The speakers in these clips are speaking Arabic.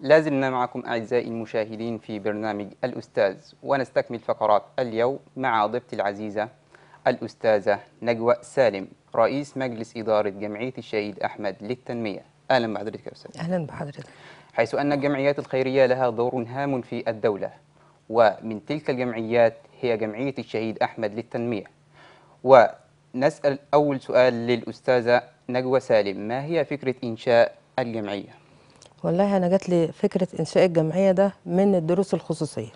لازلنا معكم أعزائي المشاهدين في برنامج الأستاذ ونستكمل فقرات اليوم مع ضيفتي العزيزة الأستاذة نجوى سالم رئيس مجلس إدارة جمعية الشهيد أحمد للتنمية أهلا بحضرتك يا أستاذ أهلا بحضرتك حيث أن الجمعيات الخيرية لها دور هام في الدولة ومن تلك الجمعيات هي جمعية الشهيد أحمد للتنمية ونسأل أول سؤال للأستاذة نجوى سالم ما هي فكرة إنشاء الجمعية؟ والله أنا جات لي فكرة إنشاء الجمعية ده من الدروس الخصوصية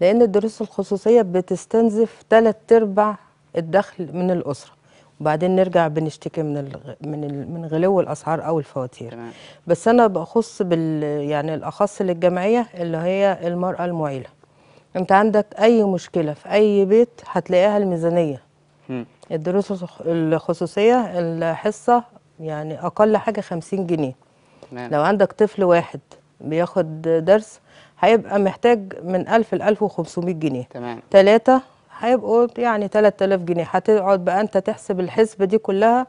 لأن الدروس الخصوصية بتستنزف ثلاث أرباع الدخل من الأسرة وبعدين نرجع بنشتكي من من من غلو الاسعار او الفواتير تمام. بس انا بخص بال يعني الاخص للجمعيه اللي هي المراه المعيله انت عندك اي مشكله في اي بيت هتلاقيها الميزانيه م. الدروس الخصوصيه الحصه يعني اقل حاجه 50 جنيه تمام. لو عندك طفل واحد بياخد درس هيبقى محتاج من 1000 ل 1500 جنيه تمام ثلاثه هيبقوا يعني 3000 جنيه هتقعد بقى انت تحسب الحسبه دي كلها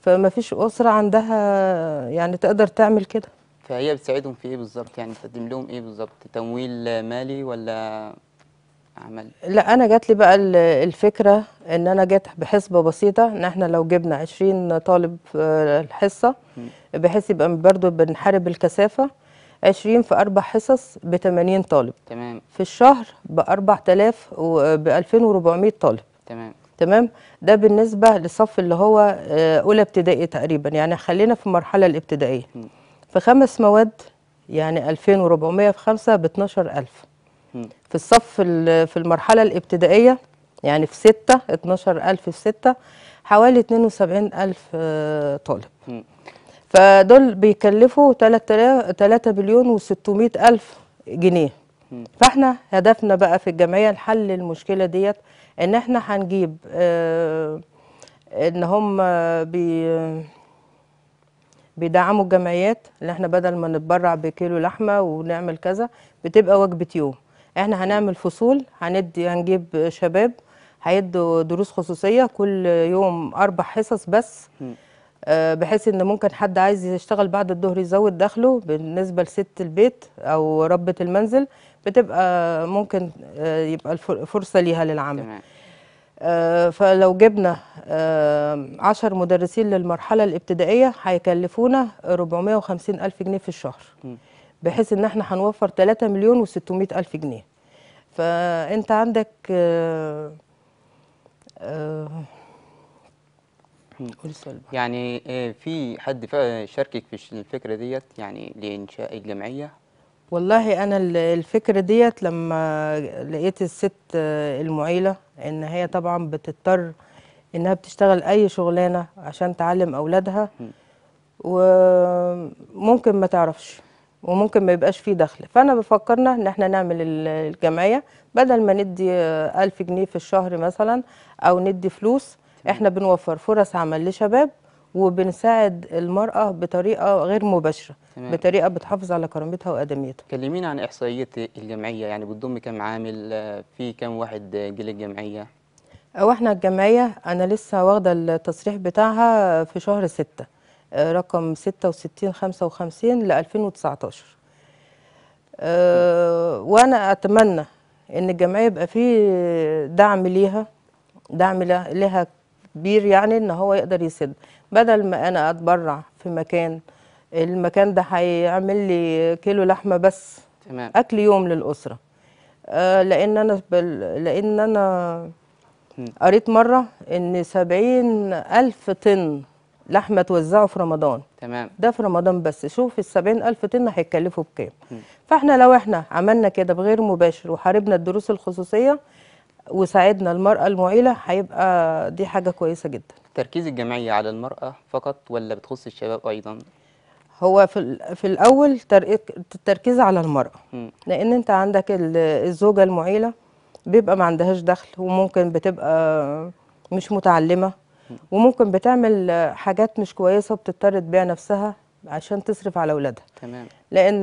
فما فيش اسره عندها يعني تقدر تعمل كده فهي بتساعدهم في ايه بالظبط يعني بتقدم لهم ايه بالظبط تمويل مالي ولا عمل لا انا جات لي بقى الفكره ان انا جت بحسبه بسيطه ان احنا لو جبنا 20 طالب آه، الحصه بحيث يبقى برضو بنحارب الكثافه 20 في اربع حصص ب 80 طالب تمام في الشهر ب 4000 وب 2400 طالب تمام تمام ده بالنسبه للصف اللي هو آه، اولى ابتدائي تقريبا يعني خلينا في المرحله الابتدائيه في خمس مواد يعني 2400 في خمسه ب 12000 في الصف في المرحله الابتدائيه يعني في 6 12000 في 6 حوالي 72000 آه، طالب فدول بيكلفوا 3 3 بليون و600 الف جنيه فاحنا هدفنا بقى في الجمعيه لحل المشكله ديت ان احنا هنجيب آه، ان هم بي بيدعموا الجمعيات اللي احنا بدل ما نتبرع بكيلو لحمه ونعمل كذا بتبقى وجبه يوم احنا هنعمل فصول هندي هنجيب شباب هيدوا دروس خصوصيه كل يوم اربع حصص بس آه، بحيث ان ممكن حد عايز يشتغل بعد الظهر يزود دخله بالنسبه لست البيت او ربه المنزل بتبقى ممكن آه، يبقى الفرصه ليها للعمل آه، فلو جبنا عشر مدرسين للمرحله الابتدائيه هيكلفونا 450 الف جنيه في الشهر م. بحيث ان احنا هنوفر 3 مليون و600 الف جنيه فانت عندك آه آه يعني آه، في حد شاركك في الفكره ديت يعني لانشاء الجمعيه والله انا الفكره ديت لما لقيت الست آه، المعيله ان هي طبعا بتضطر انها بتشتغل اي شغلانه عشان تعلم اولادها وممكن ما تعرفش وممكن ما يبقاش فيه دخل فانا بفكرنا ان احنا نعمل الجمعيه بدل ما ندي ألف جنيه في الشهر مثلا او ندي فلوس احنا بنوفر فرص عمل لشباب وبنساعد المرأة بطريقة غير مباشرة تمام. بطريقة بتحافظ على كرامتها وأدميتها كلمينا عن إحصائيات الجمعية يعني بتضم كم عامل في كم واحد جيل الجمعية أو إحنا الجمعية أنا لسه واخدة التصريح بتاعها في شهر 6 آه، رقم 6655 ل 2019 آه، وانا اتمنى ان الجمعيه يبقى فيه دعم ليها دعم لها كبير يعني ان هو يقدر يسد بدل ما انا اتبرع في مكان المكان ده هيعمل لي كيلو لحمه بس تمام. اكل يوم للاسره آه، لان انا بل... لان انا قريت مره ان سبعين الف طن لحمه توزعه في رمضان تمام ده في رمضان بس شوف ال ألف طن هيكلفوا بكام فاحنا لو احنا عملنا كده بغير مباشر وحاربنا الدروس الخصوصيه وساعدنا المرأة المعيلة هيبقى دي حاجة كويسة جدا تركيز الجمعية على المرأة فقط ولا بتخص الشباب أيضا؟ هو في, في الأول التركيز على المرأة م. لأن أنت عندك الزوجة المعيلة بيبقى ما عندهاش دخل وممكن بتبقى مش متعلمة وممكن بتعمل حاجات مش كويسه وبتضطر تبيع نفسها عشان تصرف على اولادها تمام لان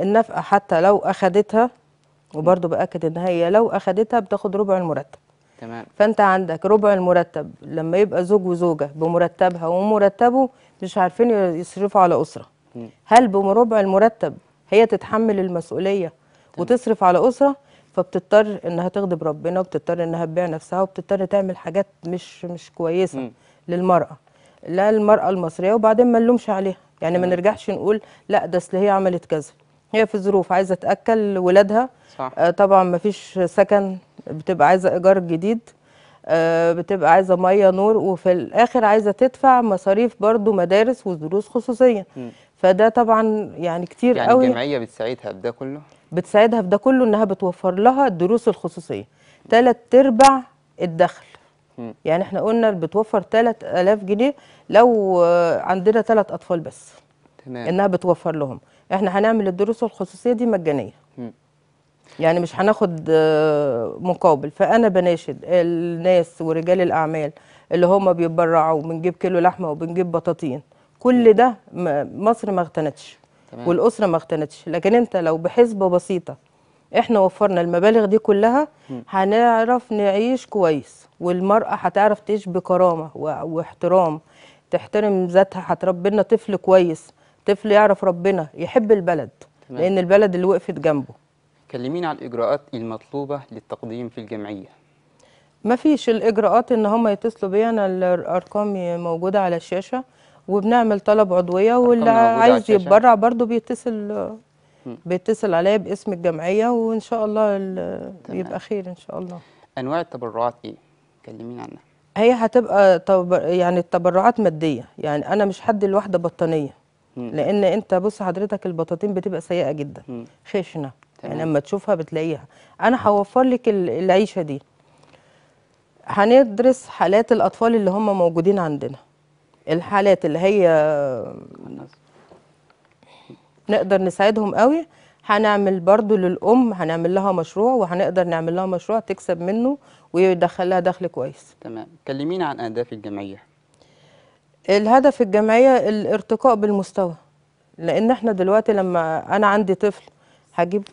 النفقه حتى لو اخدتها وبرضو باكد ان هي لو اخدتها بتاخد ربع المرتب تمام فانت عندك ربع المرتب لما يبقى زوج وزوجه بمرتبها ومرتبه مش عارفين يصرفوا على اسره هل بربع المرتب هي تتحمل المسؤوليه تمام. وتصرف على اسره فبتضطر انها تغضب ربنا وبتضطر انها تبيع نفسها وبتضطر تعمل حاجات مش مش كويسه م. للمراه لا المراه المصريه وبعدين ما نلومش عليها يعني ما نرجعش نقول لا ده اصل هي عملت كذا هي في ظروف عايزه تاكل ولادها صح. آه طبعا ما فيش سكن بتبقى عايزه ايجار جديد آه بتبقى عايزه ميه نور وفي الاخر عايزه تدفع مصاريف برضو مدارس ودروس خصوصيه م. فده طبعا يعني كتير يعني قوي يعني الجمعيه بتساعدها بده كله بتساعدها في ده كله انها بتوفر لها الدروس الخصوصيه تلات ارباع الدخل م. يعني احنا قلنا بتوفر الاف جنيه لو عندنا تلات اطفال بس تمام انها بتوفر لهم احنا هنعمل الدروس الخصوصيه دي مجانيه م. يعني مش هناخد آه، مقابل فانا بناشد الناس ورجال الاعمال اللي هم بيتبرعوا بنجيب كيلو لحمه وبنجيب بطاطين كل ده مصر ما اغتنتش والاسره ما اغتنتش لكن انت لو بحسبه بسيطه احنا وفرنا المبالغ دي كلها هنعرف نعيش كويس والمراه هتعرف تعيش بكرامه واحترام تحترم ذاتها هتربينا طفل كويس طفل يعرف ربنا يحب البلد تمام. لان البلد اللي وقفت جنبه كلمينا على الاجراءات المطلوبه للتقديم في الجمعيه ما فيش الاجراءات ان هم يتصلوا بيا انا الارقام موجوده على الشاشه وبنعمل طلب عضويه واللي عايز يتبرع برضو بيتصل بيتصل عليا باسم الجمعيه وان شاء الله يبقى خير ان شاء الله انواع التبرعات ايه كلمينا عنها هي هتبقى يعني التبرعات ماديه يعني انا مش حد لوحده بطانيه لان انت بص حضرتك البطاطين بتبقى سيئه جدا خشنه يعني لما تشوفها بتلاقيها انا هوفر لك العيشه دي هندرس حالات الاطفال اللي هم موجودين عندنا الحالات اللي هي نقدر نساعدهم قوي هنعمل برضو للأم هنعمل لها مشروع وهنقدر نعمل لها مشروع تكسب منه ويدخلها دخل كويس تمام كلمينا عن أهداف الجمعية الهدف الجمعية الارتقاء بالمستوى لأن احنا دلوقتي لما أنا عندي طفل هجيب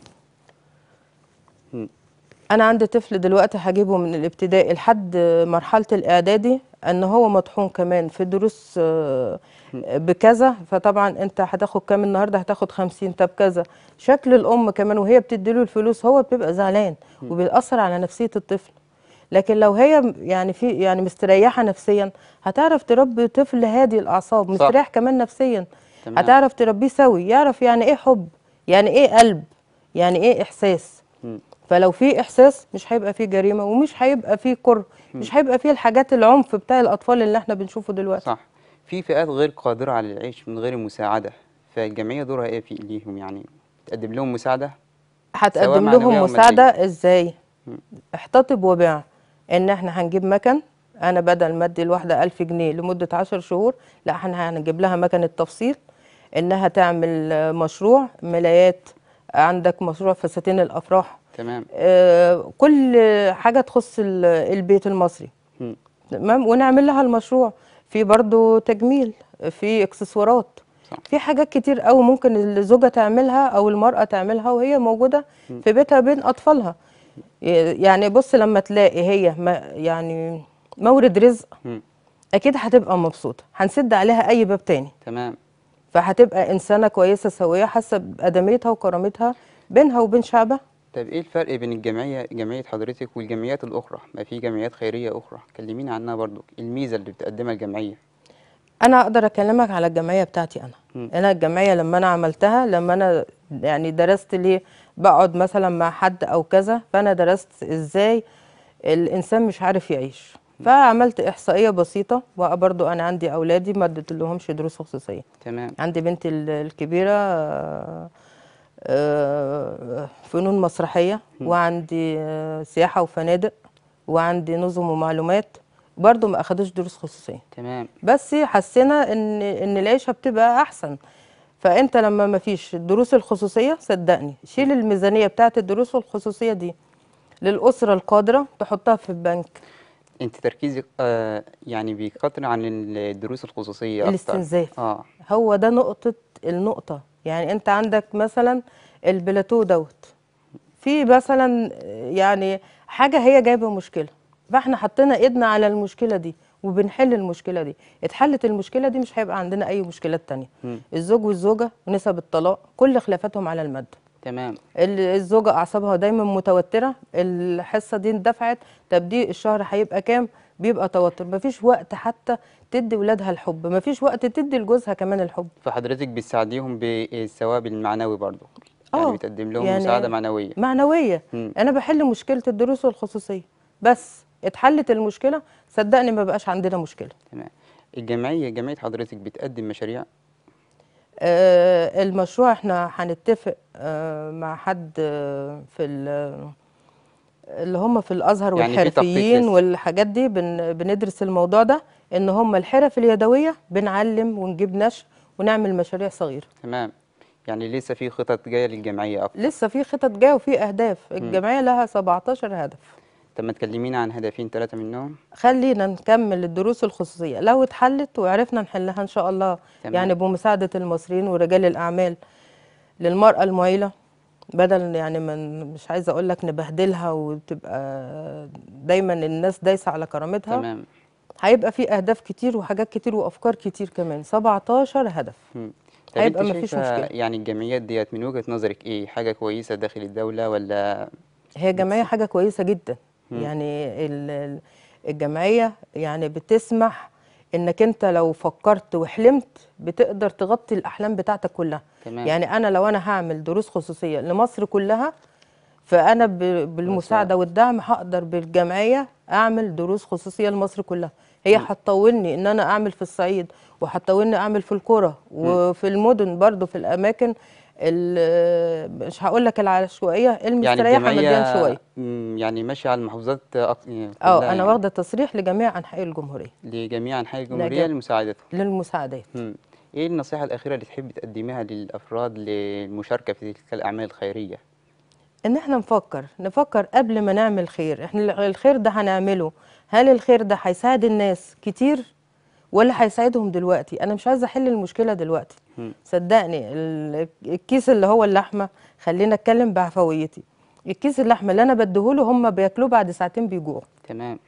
أنا عندي طفل دلوقتي هجيبه من الابتدائي لحد مرحلة الإعدادي ان هو مطحون كمان في دروس آه، بكذا فطبعا انت هتاخد كام النهارده هتاخد 50 طب كذا شكل الام كمان وهي بتديله الفلوس هو بيبقى زعلان وبيأثر على نفسيه الطفل لكن لو هي يعني في يعني مستريحه نفسيا هتعرف تربي طفل هادي الاعصاب مستريح كمان نفسيا تمام. هتعرف تربيه سوي يعرف يعني ايه حب يعني ايه قلب يعني ايه احساس م. فلو في احساس مش هيبقى فيه جريمه ومش هيبقى فيه كره مش هيبقى فيه الحاجات العنف بتاع الاطفال اللي احنا بنشوفه دلوقتي صح في فئات غير قادره على العيش من غير المساعده فالجمعيه دورها ايه في ليهم يعني تقدم لهم مساعده هتقدم لهم مساعده مادية. ازاي احتطب وبيع ان احنا هنجيب مكن انا بدل ما ادي الواحده 1000 جنيه لمده 10 شهور لا احنا هنجيب لها مكان التفصيل انها تعمل مشروع ملايات عندك مشروع فساتين الافراح تمام آه كل حاجه تخص البيت المصري تمام ونعمل لها المشروع في برضو تجميل في اكسسوارات صح. في حاجات كتير قوي ممكن الزوجه تعملها او المراه تعملها وهي موجوده في بيتها بين اطفالها يعني بص لما تلاقي هي ما يعني مورد رزق اكيد هتبقى مبسوطه هنسد عليها اي باب تاني تمام فهتبقى انسانه كويسه سويه حاسه بادميتها وكرامتها بينها وبين شعبها طب ايه الفرق بين الجمعيه جمعيه حضرتك والجمعيات الاخرى ما في جمعيات خيريه اخرى كلمينا عنها برضو إيه الميزه اللي بتقدمها الجمعيه انا اقدر اكلمك على الجمعيه بتاعتي انا م. انا الجمعيه لما انا عملتها لما انا يعني درست ليه بقعد مثلا مع حد او كذا فانا درست ازاي الانسان مش عارف يعيش فعملت احصائيه بسيطه وبرضو برضو انا عندي اولادي ما اديتلهمش دروس خصوصيه تمام عندي بنتي الكبيره آه، آه، فنون مسرحية وعندي آه، سياحة وفنادق وعندي نظم ومعلومات برضو ما أخدوش دروس خصوصية تمام بس حسينا إن إن العيشة بتبقى أحسن فأنت لما ما فيش الدروس الخصوصية صدقني شيل الميزانية بتاعت الدروس الخصوصية دي للأسرة القادرة تحطها في البنك انت تركيزك آه يعني بيكتر عن الدروس الخصوصيه اكتر الاستنزاف اه هو ده نقطه النقطه يعني انت عندك مثلا البلاتو دوت في مثلا يعني حاجه هي جايبه مشكله فاحنا حطينا ايدنا على المشكله دي وبنحل المشكله دي اتحلت المشكله دي مش هيبقى عندنا اي مشكلات تانية م. الزوج والزوجه ونسب الطلاق كل خلافاتهم على الماده تمام الزوجه اعصابها دايما متوتره الحصه دي اندفعت طب دي الشهر هيبقى كام بيبقى توتر مفيش وقت حتى تدي ولادها الحب مفيش وقت تدي لجوزها كمان الحب فحضرتك بتساعديهم بالثواب المعنوي برضه يعني آه، بتقدم لهم يعني مساعده معنويه معنويه م. انا بحل مشكله الدروس والخصوصيه بس اتحلت المشكله صدقني ما بقاش عندنا مشكله تمام الجمعيه جمعيه حضرتك بتقدم مشاريع آه المشروع احنا هنتفق آه مع حد آه في اللي هم في الازهر يعني والحرفيين والحاجات دي بن بندرس الموضوع ده ان هم الحرف اليدويه بنعلم ونجيب نشر ونعمل مشاريع صغيره تمام يعني لسه في خطط جايه للجمعيه اكتر لسه في خطط جايه وفي اهداف الجمعيه م. لها 17 هدف طب ما تكلمينا عن هدفين ثلاثه منهم خلينا نكمل الدروس الخصوصيه لو اتحلت وعرفنا نحلها ان شاء الله تمام. يعني بمساعده المصريين ورجال الاعمال للمراه المعيله بدل يعني من مش عايزه اقول لك نبهدلها وتبقى دايما الناس دايسه على كرامتها تمام هيبقى في اهداف كتير وحاجات كتير وافكار كتير كمان 17 هدف طيب هيبقى ما فيش مشكله يعني الجمعيات ديت من وجهه نظرك ايه حاجه كويسه داخل الدوله ولا هي جمعيه حاجه كويسه جدا مم. يعني الجمعيه يعني بتسمح انك انت لو فكرت وحلمت بتقدر تغطي الاحلام بتاعتك كلها تمام. يعني انا لو انا هعمل دروس خصوصيه لمصر كلها فانا بالمساعده والدعم هقدر بالجمعيه اعمل دروس خصوصيه لمصر كلها هي هتطولني ان انا اعمل في الصعيد وهتطولني اعمل في القرى وفي المدن برضو في الاماكن مش هقول لك العشوائيه يعني المستريحه يعني مليان شويه يعني ماشيه على المحافظات يعني اه انا يعني. واخده تصريح لجميع انحاء الجمهوريه لجميع انحاء الجمهوريه لمساعدتهم للمساعدات ايه النصيحه الاخيره اللي تحبي تقدميها للافراد للمشاركه في تلك الاعمال الخيريه ان احنا نفكر نفكر قبل ما نعمل خير احنا الخير ده هنعمله هل الخير ده هيساعد الناس كتير ولا هيساعدهم دلوقتي انا مش عايزه احل المشكله دلوقتي صدقني الكيس اللي هو اللحمه خلينا اتكلم بعفويتي الكيس اللحمه اللي انا بديهوله هم بياكلوه بعد ساعتين بيجوعوا تمام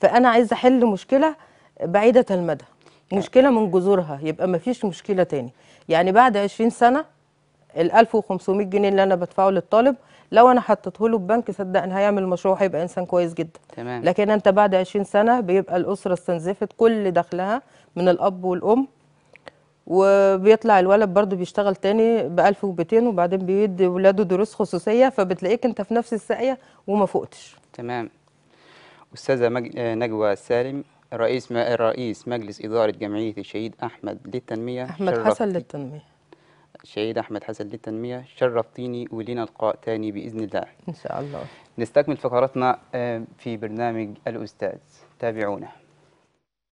فانا عايزه احل مشكله بعيده المدى أيوة. مشكله من جذورها يبقى ما فيش مشكله تاني يعني بعد 20 سنه ال 1500 جنيه اللي انا بدفعه للطالب لو انا حطيته له بنك صدقني هيعمل مشروع هيبقى انسان كويس جدا تمام. لكن انت بعد 20 سنه بيبقى الاسره استنزفت كل دخلها من الاب والام وبيطلع الولد برضه بيشتغل تاني ب 1200 وبعدين بيدي ولاده دروس خصوصيه فبتلاقيك انت في نفس الساقيه وما فوقتش تمام استاذه مج... آه، نجوى سالم رئيس م... رئيس مجلس اداره جمعيه الشهيد احمد للتنميه احمد حسن للتنميه الشهيد أحمد حسن للتنمية شرفتيني ولينا لقاء تاني بإذن الله إن شاء الله نستكمل فقراتنا آه، في برنامج الأستاذ تابعونا